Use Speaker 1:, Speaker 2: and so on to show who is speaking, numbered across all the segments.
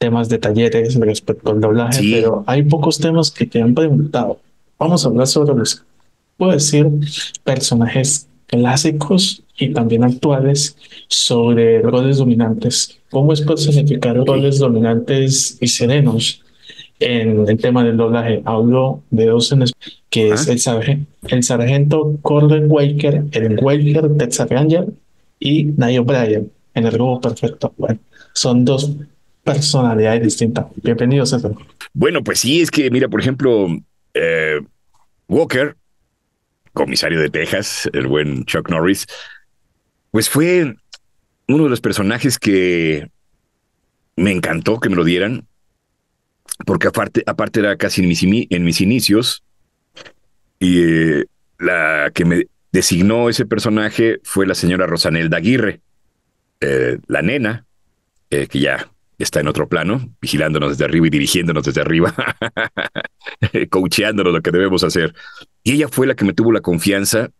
Speaker 1: temas de talleres respecto al doblaje, pero hay pocos temas que te han preguntado. Vamos a hablar sobre los, puedo decir, personajes clásicos y también actuales sobre roles dominantes. ¿Cómo es personificar roles dominantes y serenos en el tema del doblaje? Hablo de dos en que es el, sargento, el sargento Waker, el Waker de y Nayo Bryan en el grupo perfecto. Bueno, son dos personalidad distinta. Bienvenido, César.
Speaker 2: Bueno, pues sí, es que mira, por ejemplo, eh, Walker, comisario de Texas, el buen Chuck Norris, pues fue uno de los personajes que me encantó que me lo dieran, porque aparte, aparte era casi en mis, inicios, y eh, la que me designó ese personaje fue la señora Rosanelda Aguirre, eh, la nena, que ya está en otro plano, vigilándonos desde arriba y dirigiéndonos desde arriba, coacheándonos lo que debemos hacer. Y ella fue la que me tuvo la confianza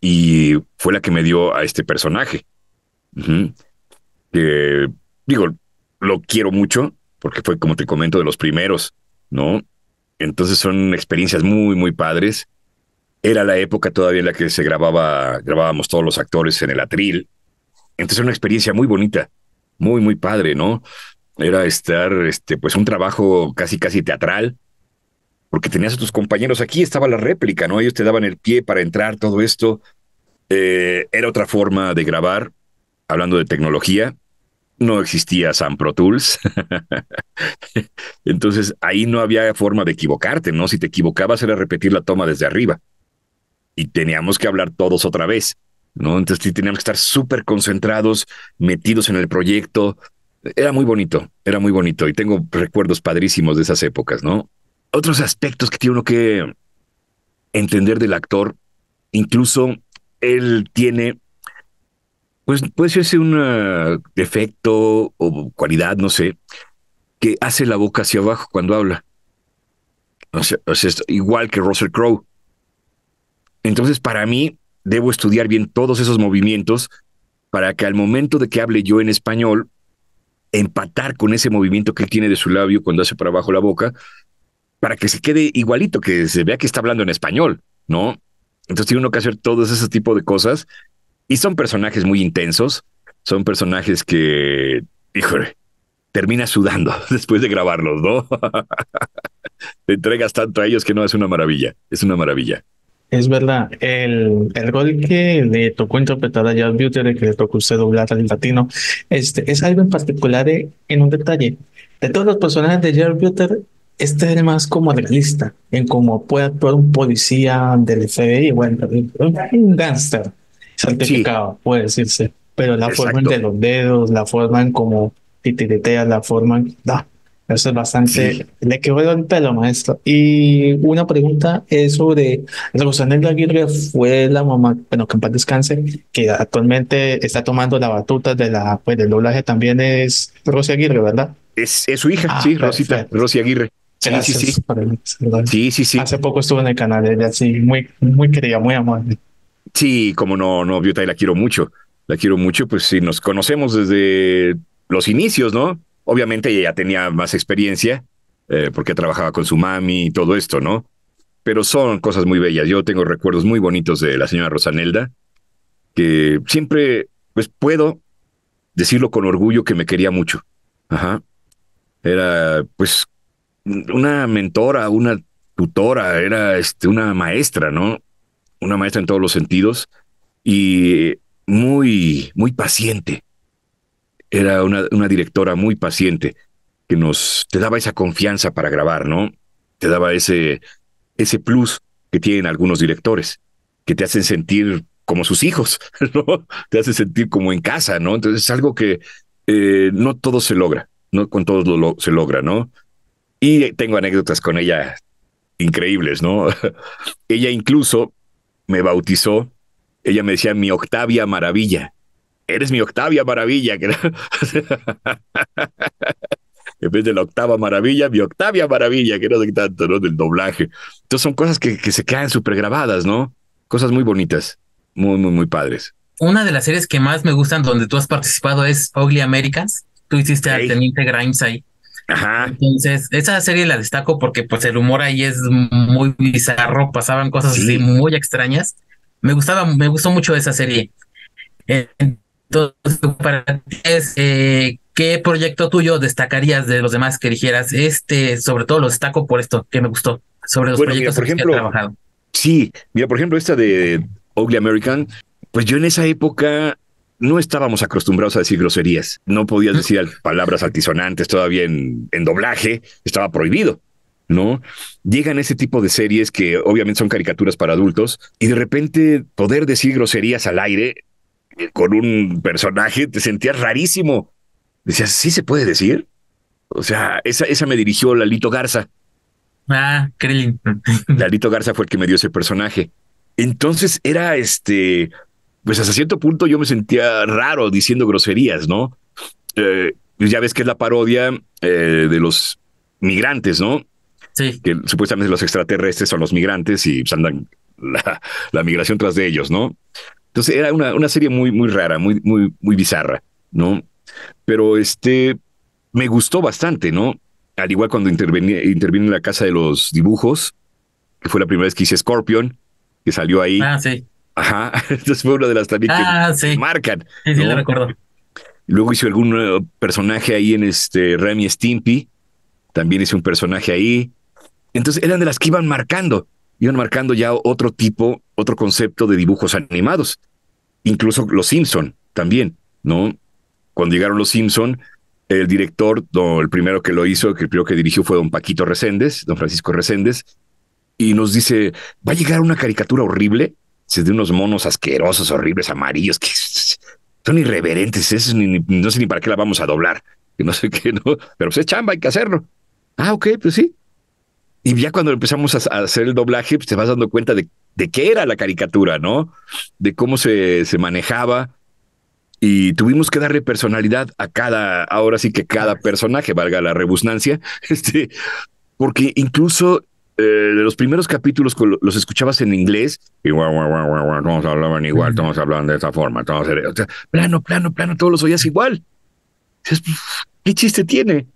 Speaker 2: y fue la que me dio a este personaje. digo, lo quiero mucho porque fue, como te comento, de los primeros, ¿no? Entonces son experiencias muy, muy padres. Era la época todavía en la que se grababa, grabábamos todos los actores en el atril. Entonces era una experiencia muy bonita, muy, muy padre, ¿no? era estar, este, pues un trabajo casi, casi teatral, porque tenías a tus compañeros aquí, estaba la réplica, ¿no? Ellos te daban el pie para entrar, todo esto. Eh, era otra forma de grabar, hablando de tecnología, no existía San Pro Tools. Entonces ahí no había forma de equivocarte, ¿no? Si te equivocabas era repetir la toma desde arriba. Y teníamos que hablar todos otra vez, ¿no? Entonces teníamos que estar súper concentrados, metidos en el proyecto, era muy bonito, era muy bonito y tengo recuerdos padrísimos de esas épocas, ¿no? Otros aspectos que tiene uno que entender del actor, incluso él tiene, pues puede ser un ah, defecto o cualidad, no sé, que hace la boca hacia abajo cuando habla. o igual que Russell Crowe. Entonces, para mí, debo estudiar bien todos esos movimientos para que al momento de que hable yo en español, empatar con ese movimiento que él tiene de su labio cuando hace para abajo la boca, para que se quede igualito, que se vea que está hablando en español, ¿no? Entonces tiene uno que hacer todos ese tipo de cosas. Y son personajes muy intensos, son personajes que, híjole, termina sudando después de grabarlos, ¿no? Te entregas tanto a ellos que no, es una maravilla, es una maravilla.
Speaker 1: Es verdad, el, el rol que le tocó interpretar a Buter y que le tocó usted doblar al latino, este, es algo en particular en un detalle. De todos los personajes de Jared Buter, este es más como realista, en cómo puede actuar un policía del FBI, bueno, un gangster certificado, puede decirse. Pero la forma de los dedos, la forma en cómo titiretea, la forma eso es bastante. Le quedó el pelo, maestro. Y una pregunta es sobre. Rosanella Aguirre fue la mamá, bueno, que en paz descanse, que actualmente está tomando la batuta de la, pues, del doblaje también es Rosy Aguirre, ¿verdad?
Speaker 2: Es, su hija, ah, sí, Rosita, Rosy Aguirre.
Speaker 1: Sí, sí, sí. Hace poco estuvo en el canal, ella sí, muy, muy querida, muy amable.
Speaker 2: Sí, como no, no, Viota, y la quiero mucho. La quiero mucho, pues sí, nos conocemos desde los inicios, ¿no? Obviamente ella tenía más experiencia eh, porque trabajaba con su mami y todo esto, ¿no? Pero son cosas muy bellas. Yo tengo recuerdos muy bonitos de la señora Rosanelda, que siempre, pues puedo decirlo con orgullo que me quería mucho. Ajá. Era, pues, una mentora, una tutora, era este, una maestra, ¿no? Una maestra en todos los sentidos y muy, muy paciente era una, directora muy paciente que nos te daba esa confianza para grabar, ¿no? Te daba ese, ese plus que tienen algunos directores, que te hacen sentir como sus hijos, ¿no? Te hacen sentir como en casa, ¿no? Entonces es algo que eh, no todo se logra, no con todos lo, se logra, ¿no? Y tengo anécdotas con ella increíbles, ¿no? ella incluso me bautizó, ella me decía mi Octavia Maravilla eres mi octavia maravilla. Que... en vez de la octava maravilla, mi octavia maravilla, que no sé tanto, ¿no? Del doblaje. Entonces son cosas que, se quedan súper grabadas, ¿no? Cosas muy bonitas, muy, muy, muy padres.
Speaker 1: Una de las series que más me gustan donde tú has participado es Ugly Americans. Tú hiciste a al Teniente Grimes ahí. Ajá. Entonces, esa serie la destaco porque pues el humor ahí es muy bizarro, pasaban cosas muy extrañas. Me gustaba, me gustó mucho esa serie. Entonces, entonces, para ti es, eh, ¿qué proyecto tuyo destacarías de los demás que dijeras? Este, sobre todo lo destaco por esto que me gustó, sobre los proyectos ejemplo, que he trabajado.
Speaker 2: Sí, mira, por ejemplo, esta de Ugly American, pues yo en esa época no estábamos acostumbrados a decir groserías. No podías decir palabras altisonantes todavía en doblaje, estaba prohibido. ¿no? Llegan ese tipo de series que obviamente son caricaturas para adultos y de repente poder decir groserías al aire con un personaje, te sentías rarísimo. Decías, ¿sí se puede decir? O sea, esa, esa me dirigió Lalito Garza. Ah, Krillin. Lalito Garza fue el que me dio ese personaje. Entonces era este, pues hasta cierto punto yo me sentía raro diciendo groserías, ¿no? Eh, ya ves que es la parodia eh, de los migrantes, ¿no? Sí. Que supuestamente los extraterrestres son los migrantes y pues, andan la, la, migración tras de ellos, ¿no? Entonces era una, una serie muy, muy rara, muy, muy, muy bizarra, ¿no? Pero este, me gustó bastante, ¿no? Al igual cuando intervenía, en la casa de los dibujos, que fue la primera vez que hice Scorpion, que salió ahí. Ah, sí. Ajá, entonces fue una de las también que ah, marcan. Sí, sí, ¿no? recuerdo. Luego hice algún personaje ahí en este Remy Stimpy, también hice un personaje ahí. Entonces eran de las que iban marcando iban marcando ya otro tipo, otro concepto de dibujos animados. Incluso los Simpson también, ¿no? Cuando llegaron los Simpson, el director, el primero que lo hizo, el primero que dirigió fue don Paquito Reséndez, don Francisco Reséndez, y nos dice, va a llegar una caricatura horrible, Es de unos monos asquerosos, horribles, amarillos, que son irreverentes, eso no sé ni para qué la vamos a doblar, no sé qué, ¿no? pero pues es chamba, hay que hacerlo. Ah, ok, pues sí. Y ya cuando empezamos a, hacer el doblaje, pues te vas dando cuenta de, de qué era la caricatura, ¿no? De cómo se, se manejaba y tuvimos que darle personalidad a cada, ahora sí que cada personaje, valga la rebusnancia, este, porque incluso eh, los primeros capítulos los escuchabas en inglés y guau, guau, guau, todos hablaban igual, todos hablaban de esa forma, todos o plano, plano, plano, todos los oías igual. ¿Qué chiste tiene?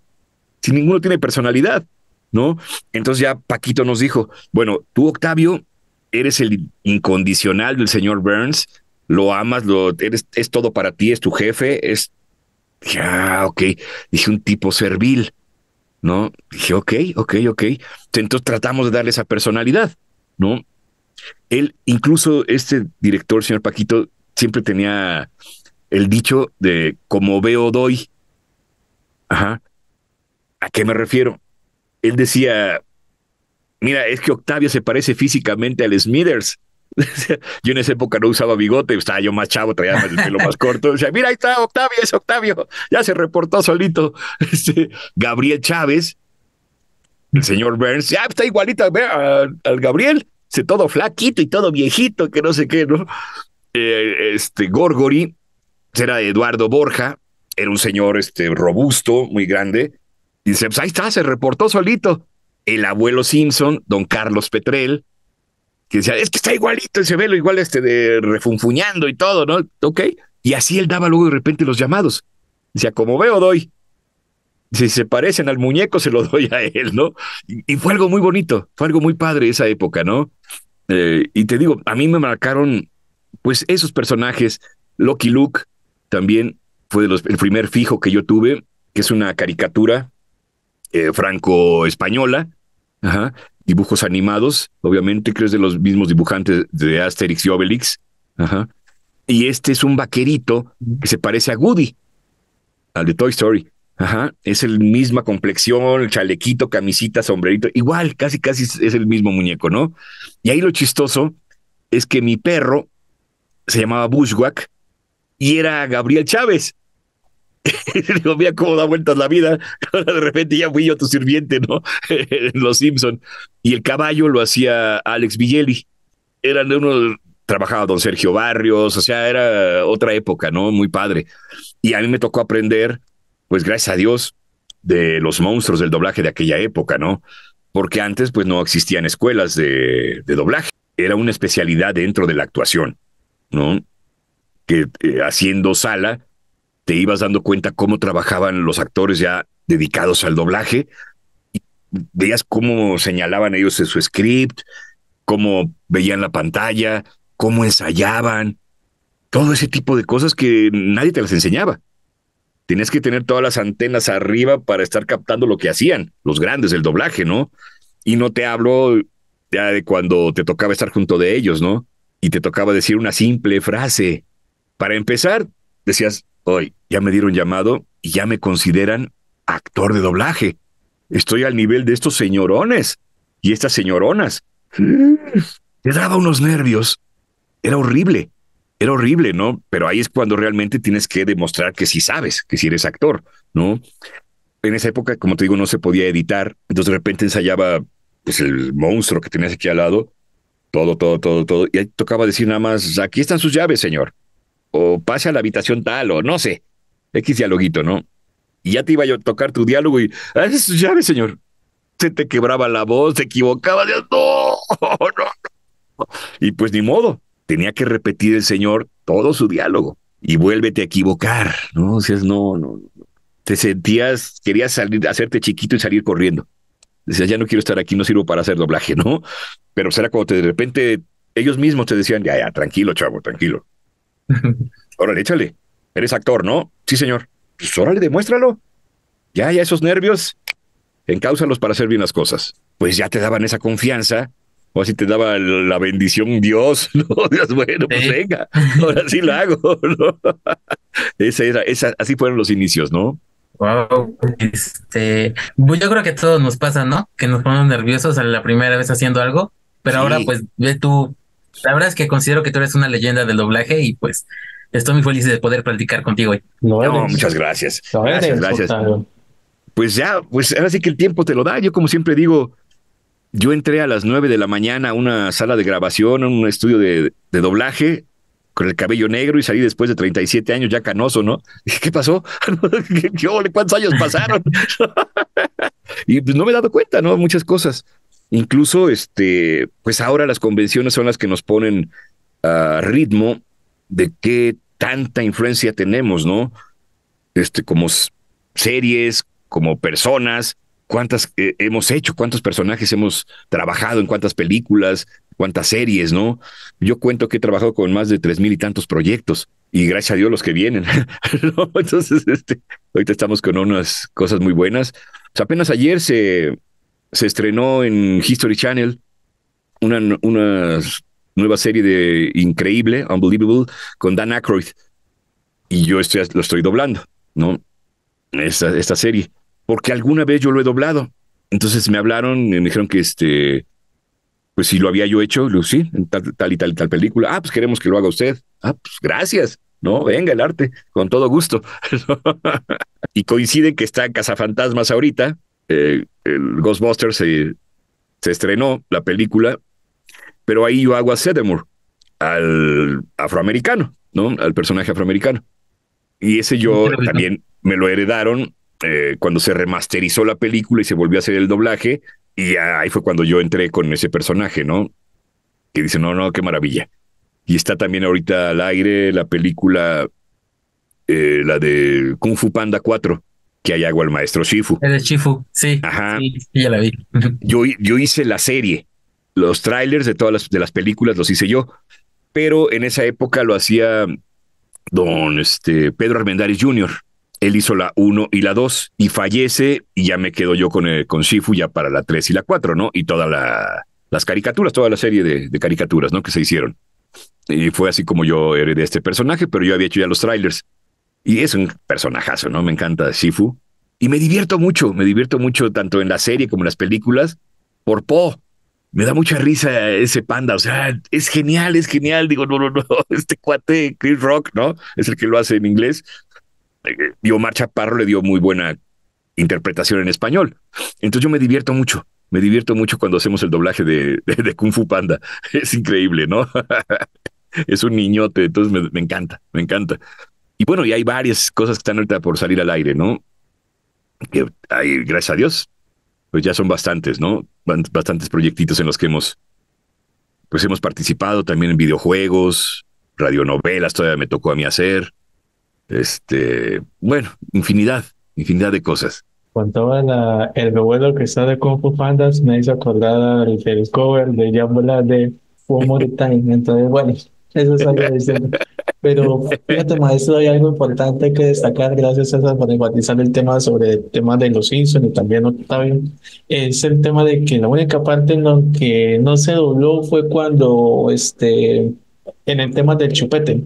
Speaker 2: Si ninguno tiene personalidad. ¿no? Entonces ya Paquito nos dijo, bueno, tú Octavio eres el incondicional del señor Burns, lo amas, lo eres, es todo para ti, es tu jefe, es ya, ok, dije un tipo servil, ¿no? Dije, ok, ok, ok. Entonces tratamos de darle esa personalidad, ¿no? Él, incluso este director, señor Paquito, siempre tenía el dicho de como veo doy. Ajá. ¿A qué me refiero? él decía, mira, es que Octavio se parece físicamente al Smithers. yo en esa época no usaba bigote, estaba yo más chavo, traía el pelo más corto. O sea, mira, ahí está Octavio, es Octavio, ya se reportó solito. Este, Gabriel Chávez, el señor Burns, ya está igualito al, al Gabriel, se todo flaquito y todo viejito, que no sé qué, ¿no? Eh, este Gorgori, era Eduardo Borja, era un señor este, robusto, muy grande, Dice, pues ahí está, se reportó solito. El abuelo Simpson, don Carlos Petrel, que decía, es que está igualito ese velo, igual este de refunfuñando y todo, ¿no? Ok. Y así él daba luego de repente los llamados. Decía, como veo, doy. Si se parecen al muñeco, se lo doy a él, ¿no? Y, fue algo muy bonito, fue algo muy padre esa época, ¿no? Eh, y te digo, a mí me marcaron, pues, esos personajes. Loki Luke también fue el primer fijo que yo tuve, que es una caricatura eh, franco-española, dibujos animados, obviamente, crees de los mismos dibujantes de Asterix y Obelix. Y este es un vaquerito que se parece a Woody, al de Toy Story. Ajá, es el misma complexión, chalequito, camisita, sombrerito, igual, casi, casi es el mismo muñeco, ¿no? Y ahí lo chistoso es que mi perro se llamaba Bushwack y era Gabriel Chávez. digo, mira cómo da vueltas la vida. de repente ya fui yo tu sirviente, ¿no? en Los Simpson. Y el caballo lo hacía Alex era de uno, trabajaba don Sergio Barrios, o sea, era otra época, ¿no? Muy padre. Y a mí me tocó aprender, pues gracias a Dios, de los monstruos del doblaje de aquella época, ¿no? Porque antes, pues no existían escuelas de, doblaje. Era una especialidad dentro de la actuación, ¿no? Que eh, haciendo sala, te ibas dando cuenta cómo trabajaban los actores ya dedicados al doblaje. veías cómo señalaban ellos en su script, cómo veían la pantalla, cómo ensayaban, todo ese tipo de cosas que nadie te las enseñaba. Tenías que tener todas las antenas arriba para estar captando lo que hacían los grandes del doblaje, ¿no? Y no te hablo de cuando te tocaba estar junto de ellos, ¿no? Y te tocaba decir una simple frase. Para empezar, decías, hoy ya me dieron llamado y ya me consideran actor de doblaje. Estoy al nivel de estos señorones y estas señoronas. Te daba unos nervios. Era horrible. Era horrible, ¿no? Pero ahí es cuando realmente tienes que demostrar que sí sabes, que sí eres actor, ¿no? En esa época, como te digo, no se podía editar. Entonces de repente ensayaba pues, el monstruo que tenías aquí al lado todo, todo, todo, todo. Y ahí tocaba decir nada más, aquí están sus llaves, señor o pase a la habitación tal, o no sé. X dialoguito, ¿no? Y ya te iba yo a tocar tu diálogo y, ah, es llave, señor. Se te quebraba la voz, te equivocabas, no, no, no. Y pues ni modo, tenía que repetir el señor todo su diálogo y vuélvete a equivocar, ¿no? O sea, no, no, Te sentías, querías salir, hacerte chiquito y salir corriendo. Decías, ya no quiero estar aquí, no sirvo para hacer doblaje, ¿no? Pero será cuando de repente ellos mismos te decían, ya, ya, tranquilo, chavo, tranquilo. Órale, échale. Eres actor, ¿no? Sí, señor. Pues órale, demuéstralo. Ya, ya esos nervios, encáusalos para hacer bien las cosas. Pues ya te daban esa confianza, o así te daba la bendición Dios, ¿no? bueno, pues venga, ahora sí la hago, ¿no? Esa era, así fueron los inicios, ¿no? Wow, este,
Speaker 1: pues, yo creo que a todos nos pasa, ¿no? Que nos ponemos nerviosos a la primera vez haciendo algo, pero ahora pues ve tú la verdad es que considero que tú eres una leyenda del doblaje y pues estoy muy feliz de poder platicar contigo No, muchas
Speaker 2: gracias. gracias, Pues ya, pues ahora sí que el tiempo te lo da. Yo como siempre digo, yo entré a las 9 de la mañana a una sala de grabación, a un estudio de, doblaje, con el cabello negro y salí después de 37 años ya canoso, ¿no? ¿qué pasó? ¿Cuántos años pasaron? y pues no me he dado cuenta, ¿no? Muchas cosas. Incluso, este, pues ahora las convenciones son las que nos ponen a ritmo de qué tanta influencia tenemos, ¿no? Este, como series, como personas, cuántas eh, hemos hecho, cuántos personajes hemos trabajado, en cuántas películas, cuántas series, ¿no? Yo cuento que he trabajado con más de tres mil y tantos proyectos y gracias a Dios los que vienen. Entonces, este, ahorita estamos con unas cosas muy buenas. apenas ayer se se estrenó en History Channel una, una nueva serie de increíble, Unbelievable, con Dan Aykroyd. Y yo estoy, lo estoy doblando, ¿no? Esta, esta serie. Porque alguna vez yo lo he doblado. Entonces me hablaron y me dijeron que este, pues si lo había yo hecho, lo en tal, y tal y tal película. Ah, pues queremos que lo haga usted. Ah, pues gracias. No, venga el arte, con todo gusto. y coincide que está en Cazafantasmas ahorita, eh, el Ghostbusters se, estrenó la película, pero ahí yo hago a Sedemore, al afroamericano, ¿no? Al personaje afroamericano. Y ese yo también me lo heredaron eh, cuando se remasterizó la película y se volvió a hacer el doblaje. Y ahí fue cuando yo entré con ese personaje, ¿no? Que dice, no, no, qué maravilla. Y está también ahorita al aire la película, eh, la de Kung Fu Panda 4 que hay agua al maestro Shifu. El Shifu, sí. Ajá. ya la vi. yo, yo hice la serie. Los trailers de todas las, de las películas los hice yo. Pero en esa época lo hacía don este, Pedro Armendáriz Jr. Él hizo la 1 y la 2 y fallece y ya me quedo yo con, eh, con Shifu ya para la 3 y la 4, ¿no? Y todas la, las caricaturas, toda la serie de, de caricaturas, ¿no? Que se hicieron. Y fue así como yo heredé este personaje, pero yo había hecho ya los trailers. Y es un personajazo, ¿no? Me encanta Shifu. Y me divierto mucho, me divierto mucho tanto en la serie como en las películas por Po. Me da mucha risa ese panda, o sea, es genial, es genial. Digo, no, no, no, este cuate, Chris Rock, ¿no? Es el que lo hace en inglés. Y eh, eh, Omar Chaparro le dio muy buena interpretación en español. Entonces yo me divierto mucho, me divierto mucho cuando hacemos el doblaje de, Kung Fu Panda. Es increíble, ¿no? es un niñote, entonces me, me encanta, me encanta. Y bueno, y hay varias cosas que están ahorita por salir al aire, ¿no? Que hay, gracias a Dios, pues ya son bastantes, ¿no? Bastantes proyectitos en los que hemos, pues hemos participado también en videojuegos, radionovelas, todavía me tocó a mí hacer. Este, bueno, infinidad, infinidad de cosas.
Speaker 1: todo el revuelo que está de Kung Fu Pandas, me hizo acordar del Ferris cover de Jambola de Fumo de Time. Entonces, bueno, eso es diciendo. Pero fíjate, maestro, hay algo importante que destacar, gracias César por enfatizar el tema sobre el tema de los Simpsons y también Octavio, es el tema de que la única parte en la que no se dobló fue cuando, este, en el tema del chupete,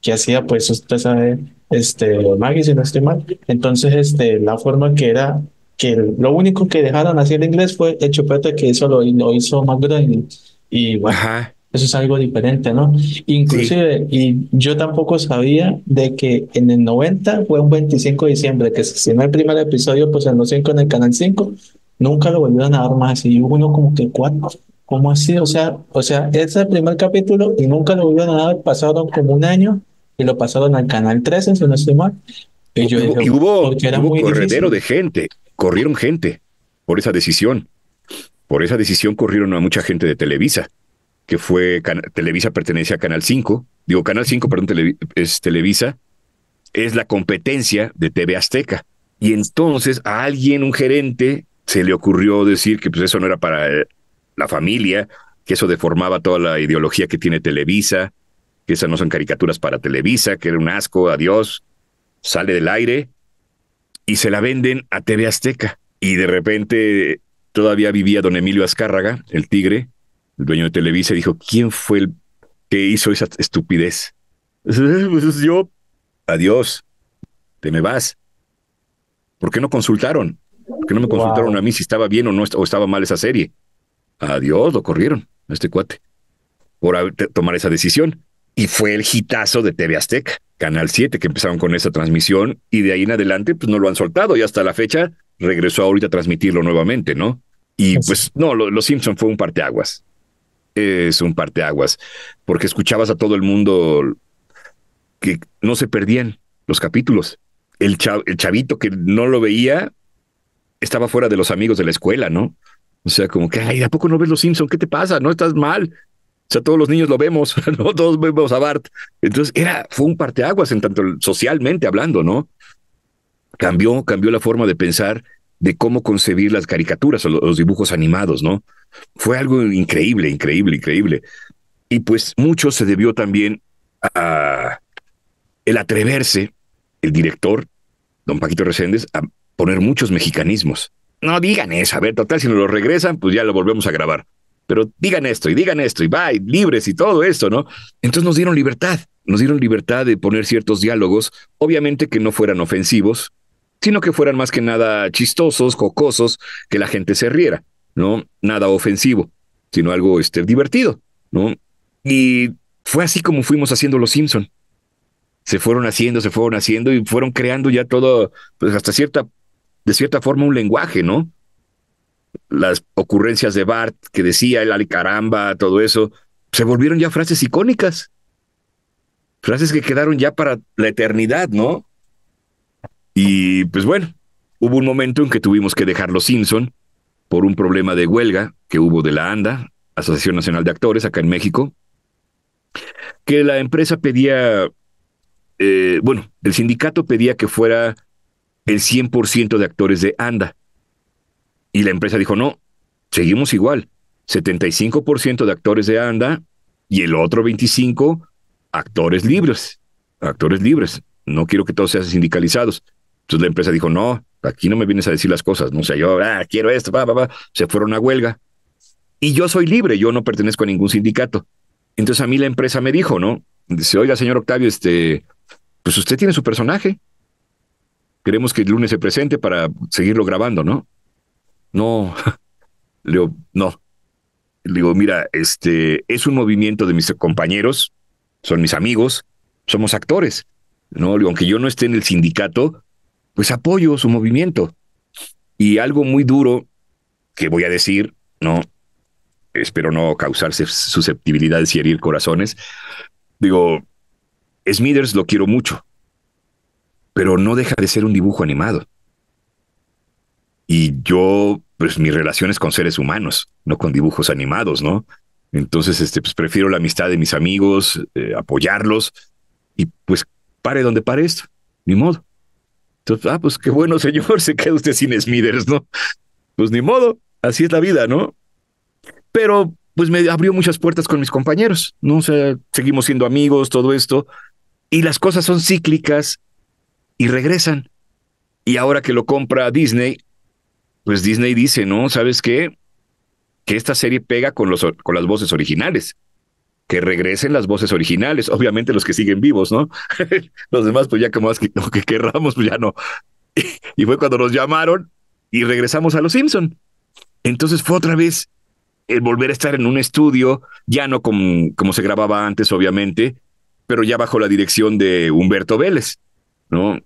Speaker 1: que hacía, pues usted sabe, este, Maggie, si no estoy mal. Entonces, este, la forma que era que lo único que dejaron así en inglés fue el chupete que eso lo, hizo grande Y bueno, Ajá. Eso es algo diferente, ¿no? Inclusive, y yo tampoco sabía de que en el 90 fue un 25 de diciembre, que se estrenó el primer episodio, pues en los 5 en el Canal 5, nunca lo volvieron a dar más Y hubo Uno como que, cuatro, ¿Cómo así? O sea, o sea, ese es el primer capítulo y nunca lo volvieron a dar, pasaron como un año y lo pasaron al Canal 13, en no estoy mal. Y, yo hubo, hubo, era corredero de
Speaker 2: gente, corrieron gente por esa decisión. Por esa decisión corrieron a mucha gente de Televisa que fue Televisa pertenece a Canal 5, digo Canal 5, perdón, es Televisa, es la competencia de TV Azteca. Y entonces a alguien, un gerente, se le ocurrió decir que pues, eso no era para la familia, que eso deformaba toda la ideología que tiene Televisa, que esas no son caricaturas para Televisa, que era un asco, adiós, sale del aire y se la venden a TV Azteca. Y de repente todavía vivía don Emilio Azcárraga, el tigre, el dueño de Televisa, dijo, ¿quién fue el que hizo esa estupidez? Eh, pues yo, adiós, te me vas. ¿Por qué no consultaron? ¿Por qué no me consultaron a mí si estaba bien o no o estaba mal esa serie? Adiós, lo corrieron a este cuate por tomar esa decisión. Y fue el hitazo de TV Azteca, Canal 7, que empezaron con esa transmisión y de ahí en adelante pues no lo han soltado y hasta la fecha regresó ahorita a transmitirlo nuevamente, ¿no? Y pues, pues no, Los Simpsons Simpson fue un parteaguas es un parteaguas, porque escuchabas a todo el mundo que no se perdían los capítulos. El, chavito que no lo veía estaba fuera de los amigos de la escuela, ¿no? O sea, como que, ay, ¿a poco no ves los Simpson? ¿Qué te pasa? No estás mal. O sea, todos los niños lo vemos, Todos vemos a Bart. Entonces, era, fue un parteaguas en tanto socialmente hablando, ¿no? Cambió, cambió la forma de pensar de cómo concebir las caricaturas o los dibujos animados, ¿no? Fue algo increíble, increíble, increíble. Y pues mucho se debió también a el atreverse, el director, don Paquito Reséndez, a poner muchos mexicanismos. No digan eso, a ver, total, si nos lo regresan, pues ya lo volvemos a grabar. Pero digan esto y digan esto y bye, libres y todo esto, ¿no? Entonces nos dieron libertad, nos dieron libertad de poner ciertos diálogos, obviamente que no fueran ofensivos, sino que fueran más que nada chistosos, jocosos, que la gente se riera, ¿no? Nada ofensivo, sino algo este, divertido, ¿no? Y fue así como fuimos haciendo Los Simpson. Se fueron haciendo, se fueron haciendo y fueron creando ya todo, pues hasta cierta, de cierta forma un lenguaje, ¿no? Las ocurrencias de Bart que decía el caramba, todo eso, se volvieron ya frases icónicas. Frases que quedaron ya para la eternidad, ¿no? Y pues bueno, hubo un momento en que tuvimos que dejar Los Simpson por un problema de huelga que hubo de la ANDA, Asociación Nacional de Actores, acá en México, que la empresa pedía, eh, bueno, el sindicato pedía que fuera el 100% de actores de ANDA. Y la empresa dijo, no, seguimos igual, 75% de actores de ANDA y el otro 25% actores libres, actores libres. No quiero que todos sean sindicalizados. Entonces la empresa dijo, no, aquí no me vienes a decir las cosas, no sé, yo ah, quiero esto, va, va, va. Se fueron a huelga. Y yo soy libre, yo no pertenezco a ningún sindicato. Entonces a mí la empresa me dijo, ¿no? Dice, oiga, señor Octavio, este, pues usted tiene su personaje. Queremos que el lunes se presente para seguirlo grabando, ¿no? No, le digo, no. Le digo, mira, este es un movimiento de mis compañeros, son mis amigos, somos actores. No, le aunque yo no esté en el sindicato, pues apoyo su movimiento. Y algo muy duro que voy a decir, ¿no? Espero no causarse susceptibilidades y herir corazones. Digo, Smithers lo quiero mucho, pero no deja de ser un dibujo animado. Y yo, pues mis relaciones con seres humanos, no con dibujos animados, ¿no? Entonces, este, pues prefiero la amistad de mis amigos, eh, apoyarlos y pues pare donde pare esto, ni modo ah, pues qué bueno, señor, se queda usted sin Smithers, ¿no? Pues ni modo, así es la vida, ¿no? Pero pues me abrió muchas puertas con mis compañeros, ¿no? O seguimos siendo amigos, todo esto, y las cosas son cíclicas y regresan. Y ahora que lo compra Disney, pues Disney dice, ¿no? ¿Sabes qué? Que esta serie pega con, los, con las voces originales que regresen las voces originales, obviamente los que siguen vivos, ¿no? los demás, pues ya como más que, que querramos, pues ya no. y fue cuando nos llamaron y regresamos a Los Simpson. Entonces fue otra vez el volver a estar en un estudio, ya no como, como se grababa antes, obviamente, pero ya bajo la dirección de Humberto Vélez, ¿no?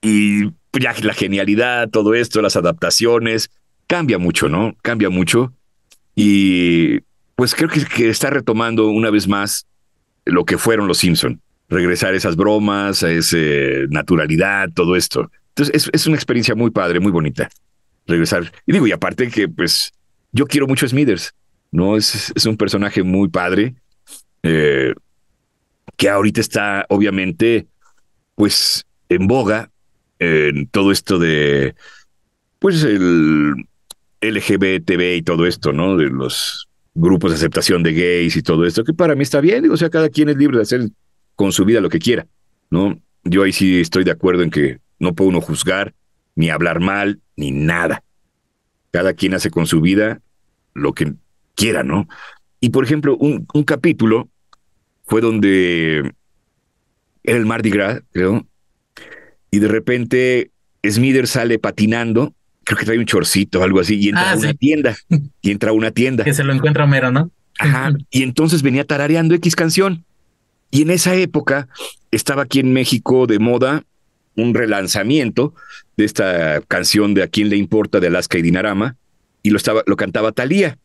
Speaker 2: Y ya la genialidad, todo esto, las adaptaciones, cambia mucho, ¿no? Cambia mucho. Y pues creo que, está retomando una vez más lo que fueron los Simpson. Regresar esas bromas, a esa naturalidad, todo esto. Entonces es, una experiencia muy padre, muy bonita. Regresar. Y digo, y aparte que pues yo quiero mucho a Smithers, ¿no? Es, es un personaje muy padre, eh, que ahorita está obviamente pues en boga en todo esto de pues el LGBTB y todo esto, ¿no? De los grupos de aceptación de gays y todo esto, que para mí está bien, o sea, cada quien es libre de hacer con su vida lo que quiera, ¿no? Yo ahí sí estoy de acuerdo en que no puede uno juzgar, ni hablar mal, ni nada. Cada quien hace con su vida lo que quiera, ¿no? Y por ejemplo, un, capítulo fue donde era el Mardi Gras, creo, y de repente Smither sale patinando creo que trae un chorcito o algo así, y entra ah, a una tienda, y entra a una tienda. Que se lo encuentra Homero, ¿no? Ajá, y entonces venía tarareando X canción. Y en esa época estaba aquí en México de moda un relanzamiento de esta canción de A quién le importa de Alaska y Dinarama, y lo, estaba, lo cantaba Talía,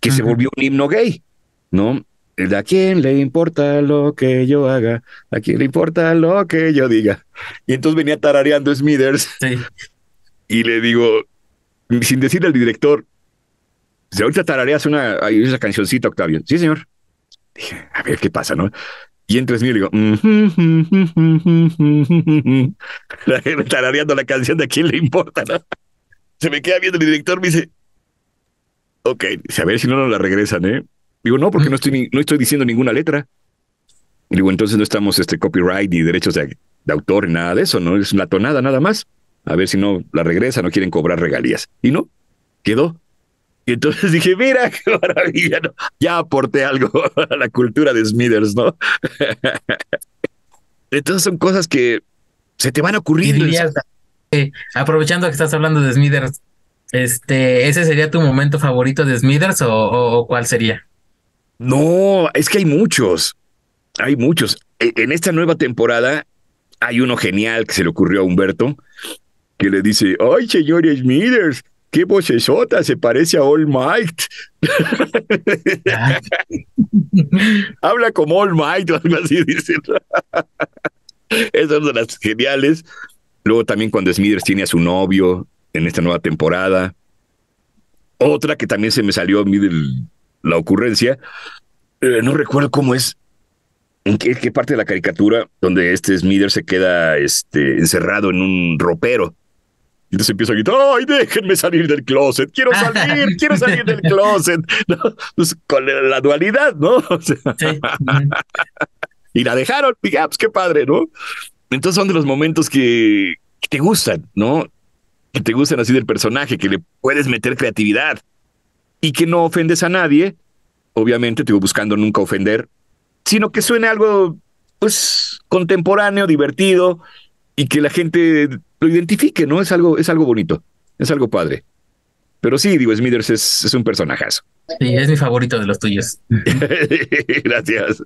Speaker 2: que se volvió un himno gay, ¿no? El de a quién le importa lo que yo haga, a quién le importa lo que yo diga. Y entonces venía tarareando Smithers sí. Y le digo, sin decirle al director, pues, de ahorita tarareas una, esa cancioncita, Octavio. Sí, señor. Dije, a ver qué pasa, ¿no? Y en tres mil digo, tarareando la canción de quién le importa, ¿no? Se me queda viendo el director, me dice, ok, a ver si no nos la regresan, ¿eh? Digo, no, porque no estoy, no estoy diciendo ninguna letra. Digo, entonces no estamos este copyright ni derechos de, de autor ni nada de eso, ¿no? Es una tonada nada más a ver si no la regresa, no quieren cobrar regalías. Y no, quedó. Y entonces dije, mira, qué maravilla, ya aporté algo a la cultura de Smithers, ¿no? Entonces son cosas que se te van a ocurrir.
Speaker 1: aprovechando que estás hablando de Smithers, este, ¿ese sería tu momento favorito de Smithers o cuál sería?
Speaker 2: No, es que hay muchos, hay muchos. E, en esta nueva temporada hay uno genial que se le ocurrió a Humberto, que le dice, ay, señor Smithers, qué vocesota, se parece a All Might. Habla como All Might o algo así, dice. Esas son las geniales. Luego también cuando Smithers tiene a su novio en esta nueva temporada. Otra que también se me salió a mí de la ocurrencia. Eh, no recuerdo cómo es, en qué, parte de la caricatura donde este Smithers se queda este, encerrado en un ropero y entonces empiezo a gritar, ¡ay, déjenme salir del closet! ¡Quiero salir! ¡Quiero salir del closet! Pues, con la dualidad, ¿no? y la dejaron, y ah, pues, qué padre, ¿no? Entonces son de los momentos que, te gustan, ¿no? Que te gustan así del personaje, que le puedes meter creatividad y que no ofendes a nadie. Obviamente, te buscando nunca ofender, sino que suene algo, pues, contemporáneo, divertido, y que la gente lo identifique, ¿no? Es algo, es algo bonito, es algo padre. Pero sí, digo, Smithers es, un personajazo. Sí, es mi favorito de los tuyos. Gracias.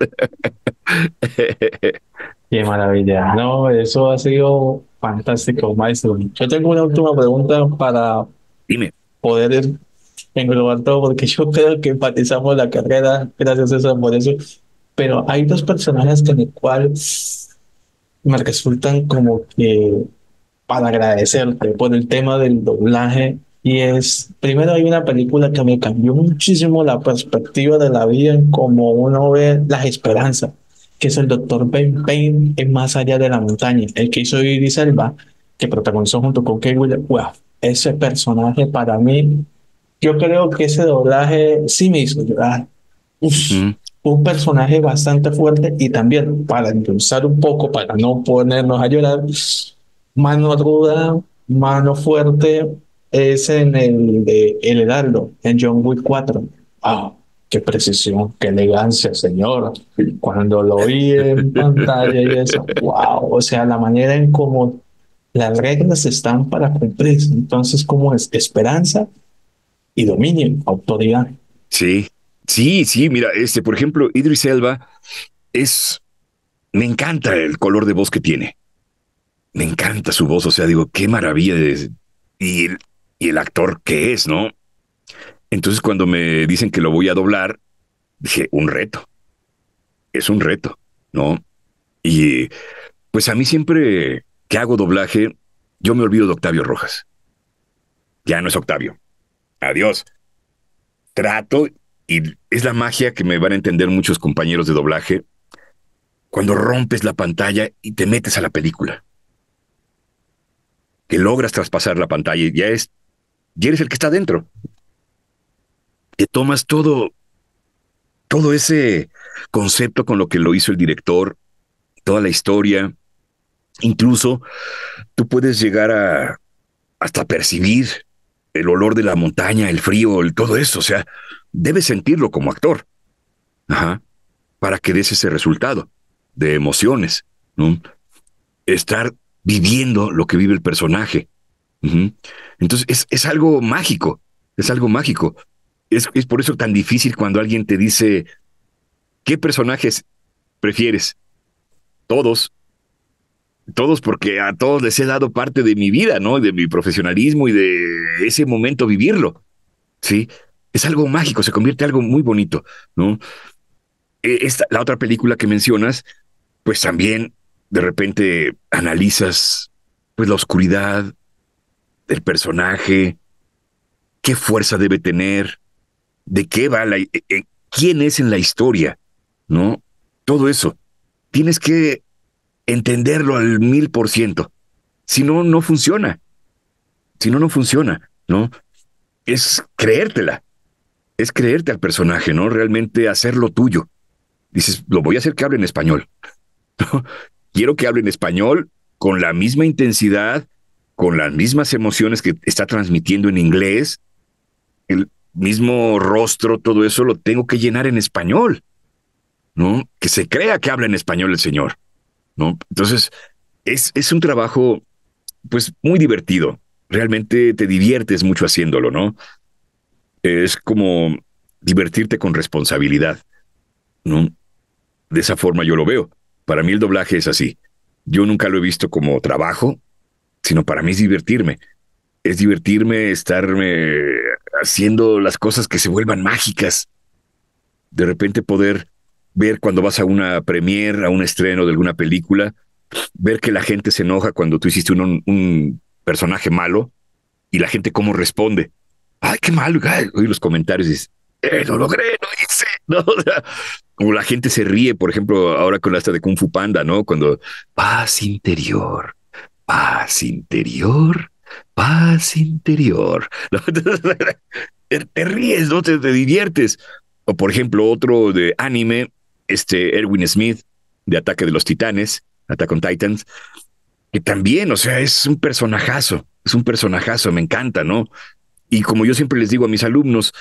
Speaker 1: Qué maravilla. No, eso ha sido fantástico, maestro. Yo tengo una última pregunta para Dime. poder englobar todo, porque yo creo que empatizamos la carrera, gracias eso, por eso. Pero hay dos personajes con el cual me resultan como que para agradecerte por el tema del doblaje. Y es, primero hay una película que me cambió muchísimo la perspectiva de la vida, en como uno ve las esperanzas, que es el doctor Ben Payne en Más allá de la montaña, el que hizo Vivi Selva, que protagonizó junto con Kate ese personaje para mí, yo creo que ese doblaje sí me hizo llorar un personaje bastante fuerte y también para impulsar un poco, para no ponernos a llorar, mano ruda, mano fuerte, es en el de El Heraldo, en John Wick 4. ¡Wow! Ah, ¡Qué precisión! ¡Qué elegancia, señor! Cuando lo vi en pantalla y eso, ¡wow! O sea, la manera en cómo las reglas están para
Speaker 2: cumplirse. Entonces, como es esperanza y dominio, autoridad. Sí, Sí, sí, mira, este, por ejemplo, Idris Elba es. Me encanta el color de voz que tiene. Me encanta su voz, o sea, digo, qué maravilla. Es, y, el, y el actor que es, ¿no? Entonces, cuando me dicen que lo voy a doblar, dije, un reto. Es un reto, ¿no? Y pues a mí siempre que hago doblaje, yo me olvido de Octavio Rojas. Ya no es Octavio. Adiós. Trato y es la magia que me van a entender muchos compañeros de doblaje, cuando rompes la pantalla y te metes a la película. Que logras traspasar la pantalla y ya es, ya eres el que está dentro. Que tomas todo, todo ese concepto con lo que lo hizo el director, toda la historia, incluso tú puedes llegar a hasta percibir el olor de la montaña, el frío, todo eso, o sea, Debes sentirlo como actor. Para que des ese resultado de emociones. Estar viviendo lo que vive el personaje. Entonces, es, algo mágico. Es algo mágico. Es, es por eso tan difícil cuando alguien te dice, ¿qué personajes prefieres? Todos, todos porque a todos les he dado parte de mi vida, ¿no? De mi profesionalismo y de ese momento vivirlo. Sí, es algo mágico, se convierte en algo muy bonito, ¿no? E, esta, la otra película que mencionas, pues también de repente analizas pues la oscuridad del personaje, qué fuerza debe tener, de qué va e, e, quién es en la historia, ¿no? Todo eso. Tienes que entenderlo al mil por ciento. Si no, no funciona. Si no, no funciona, ¿no? Es creértela es creerte al personaje, ¿no? Realmente hacerlo tuyo. Dices, lo voy a hacer que hable en español. Quiero que hable en español con la misma intensidad, con las mismas emociones que está transmitiendo en inglés, el mismo rostro, todo eso lo tengo que llenar en español, ¿no? Que se crea que habla en español el señor, ¿no? Entonces, es, es un trabajo, pues, muy divertido. Realmente te diviertes mucho haciéndolo, ¿no? Es como divertirte con responsabilidad, ¿no? De esa forma yo lo veo. Para mí el doblaje es así. Yo nunca lo he visto como trabajo, sino para mí es divertirme. Es divertirme estarme haciendo las cosas que se vuelvan mágicas. De repente poder ver cuando vas a una premiere, a un estreno de alguna película, ver que la gente se enoja cuando tú hiciste un, un personaje malo y la gente cómo responde ay, qué mal, oye los comentarios y dices, eh, lo logré, lo hice, O como la gente se ríe, por ejemplo, ahora con la hasta de Kung Fu Panda, ¿no? Cuando paz interior, paz interior, paz interior. Te, ríes, ¿no? Te, diviertes. O por ejemplo, otro de anime, este Erwin Smith, de Ataque de los Titanes, Attack on Titans, que también, o sea, es un personajazo, es un personajazo, me encanta, ¿no? Y como yo siempre les digo a mis alumnos,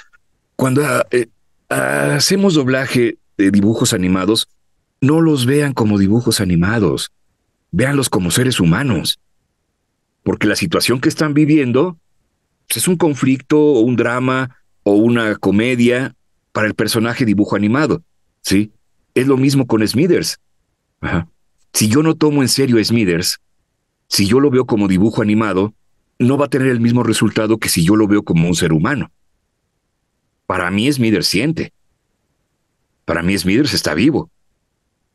Speaker 2: cuando ah, eh, hacemos doblaje de dibujos animados, no los vean como dibujos animados, véanlos como seres humanos. Porque la situación que están viviendo pues, es un conflicto o un drama o una comedia para el personaje dibujo animado. ¿sí? Es lo mismo con Smithers. Si yo no tomo en serio a Smithers, si yo lo veo como dibujo animado, no va a tener el mismo resultado que si yo lo veo como un ser humano. Para mí Smithers siente. Para mí Smithers está vivo.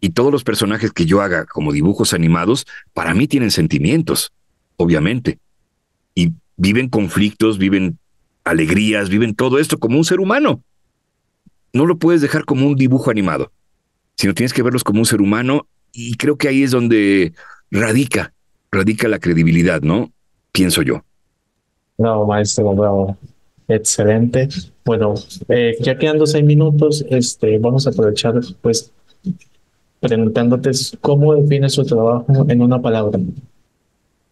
Speaker 2: Y todos los personajes que yo haga como dibujos animados, para mí tienen sentimientos, obviamente. Y viven conflictos, viven alegrías, viven todo esto como un ser humano. No lo puedes dejar como un dibujo animado, sino tienes que verlos como un ser humano y creo que ahí es donde radica, radica la credibilidad, ¿no? soy yo.
Speaker 1: No, maestro, bravo. Excelente. Bueno, eh, ya quedando seis minutos, este, vamos a aprovechar pues preguntándote cómo define su trabajo en una palabra.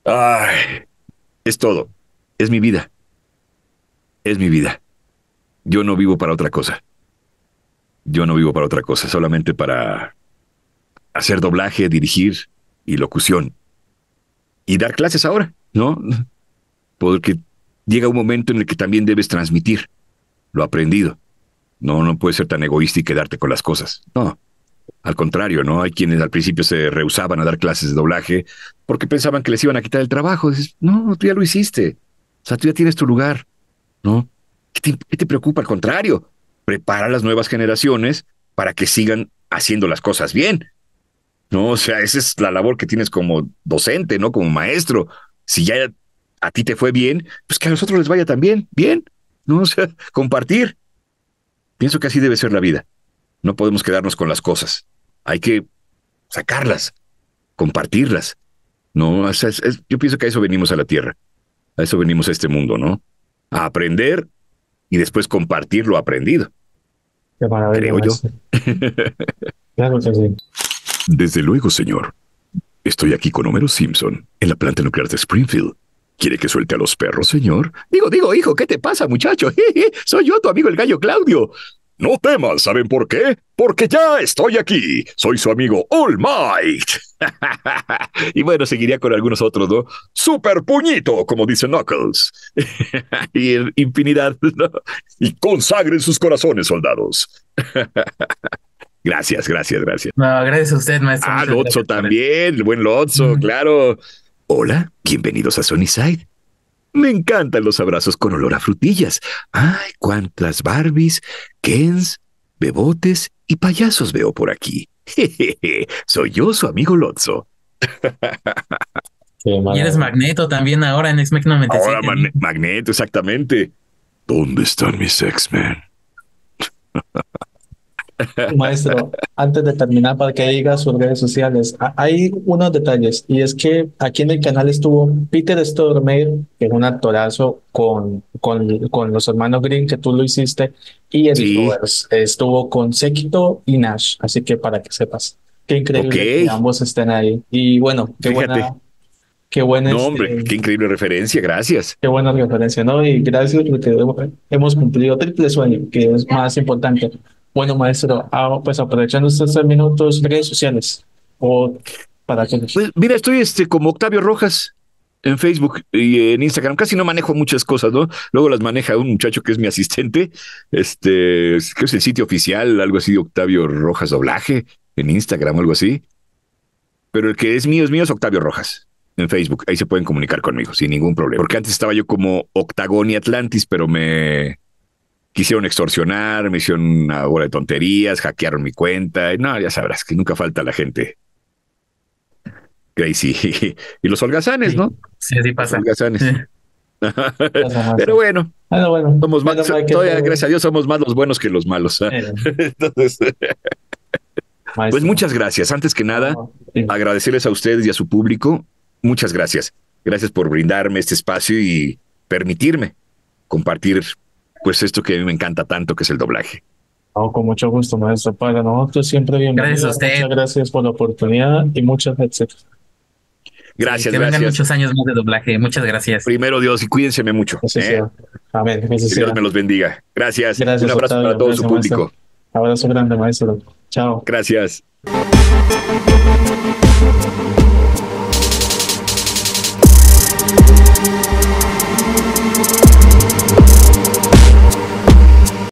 Speaker 2: Ay, es todo. Es mi vida. Es mi vida. Yo no vivo para otra cosa. Yo no vivo para otra cosa, solamente para hacer doblaje, dirigir y locución. Y dar clases ahora. ¿no? Porque llega un momento en el que también debes transmitir lo aprendido. No, no puedes ser tan egoísta y quedarte con las cosas. No, al contrario, ¿no? Hay quienes al principio se rehusaban a dar clases de doblaje porque pensaban que les iban a quitar el trabajo. no, tú ya lo hiciste. O sea, tú ya tienes tu lugar, ¿no? ¿Qué te, preocupa? Al contrario, prepara a las nuevas generaciones para que sigan haciendo las cosas bien. No, o sea, esa es la labor que tienes como docente, ¿no? Como maestro, si ya a ti te fue bien, pues que a nosotros les vaya también bien, ¿no? O sea, compartir. Pienso que así debe ser la vida. No podemos quedarnos con las cosas. Hay que sacarlas, compartirlas. No, yo pienso que a eso venimos a la tierra. A eso venimos a este mundo, ¿no? A aprender y después compartir lo aprendido.
Speaker 1: Creo yo.
Speaker 2: Desde luego, señor. Estoy aquí con Homero Simpson, en la planta nuclear de Springfield. ¿Quiere que suelte a los perros, señor? Digo, digo, hijo, ¿qué te pasa, muchacho? Soy yo, tu amigo el gallo Claudio. No temas, ¿saben por qué? Porque ya estoy aquí. Soy su amigo All Might. y bueno, seguiría con algunos otros, ¿no? Super puñito, como dice Knuckles. y infinidad, Y consagren sus corazones, soldados. Gracias, gracias, gracias.
Speaker 1: No, gracias a usted, maestro. Ah, Lotso
Speaker 2: también, el buen Lotso, claro. Hola, bienvenidos a Sunnyside. Me encantan los abrazos con olor a frutillas. Ay, cuántas Barbies, Kens, bebotes y payasos veo por aquí. Jejeje, soy yo su amigo Lotso. y eres
Speaker 1: Magneto también ahora en X-Men Ahora
Speaker 2: Magneto, exactamente. ¿Dónde están mis X-Men?
Speaker 1: Maestro, antes de terminar, para que diga sus redes sociales, hay unos detalles y es que aquí en el canal estuvo Peter Stormare, que es un actorazo con, con, con los hermanos Green, que tú lo hiciste, y sí. estuvo con Sekito y Nash, así que para que sepas, qué increíble que ambos estén ahí.
Speaker 2: Y bueno, qué Fíjate. buena... Qué este, hombre, qué increíble referencia, gracias.
Speaker 1: Qué buena referencia, ¿no? Y gracias porque hemos cumplido triple sueño, que es más importante. Bueno, maestro, ah, pues aprovechando estos tres minutos, redes sociales. O
Speaker 2: para que pues, mira, estoy este, como Octavio Rojas en Facebook y en Instagram. Casi no manejo muchas cosas, ¿no? Luego las maneja un muchacho que es mi asistente. Este, creo que es el sitio oficial, algo así Octavio Rojas Doblaje, en Instagram, o algo así. Pero el que es mío es mío es Octavio Rojas en Facebook. Ahí se pueden comunicar conmigo sin ningún problema. Porque antes estaba yo como Octagon y Atlantis, pero me quisieron extorsionar, me hicieron una bola de tonterías, hackearon mi cuenta. no, ya sabrás que nunca falta la gente. Crazy. y los holgazanes, ¿no? Sí, así pasa. Los holgazanes. Pero bueno, somos más, gracias a Dios, somos más los buenos que los malos. ¿ah? pues muchas gracias. Antes que nada, agradecerles a ustedes y a su público. Muchas gracias. Gracias por brindarme este espacio y permitirme compartir pues esto que a mí me encanta tanto, que es el doblaje.
Speaker 1: Oh, con mucho gusto, maestro. Para nosotros siempre bienvenido. Gracias a usted. Muchas gracias por la oportunidad y muchas gracias.
Speaker 2: Gracias, que gracias. muchos años más de doblaje. Muchas gracias. Primero Dios y cuídense mucho. A ¿eh? Amén. Que Dios me los bendiga. Gracias. Un abrazo para todo su público. Maestro. Abrazo grande, maestro. Chao. Gracias.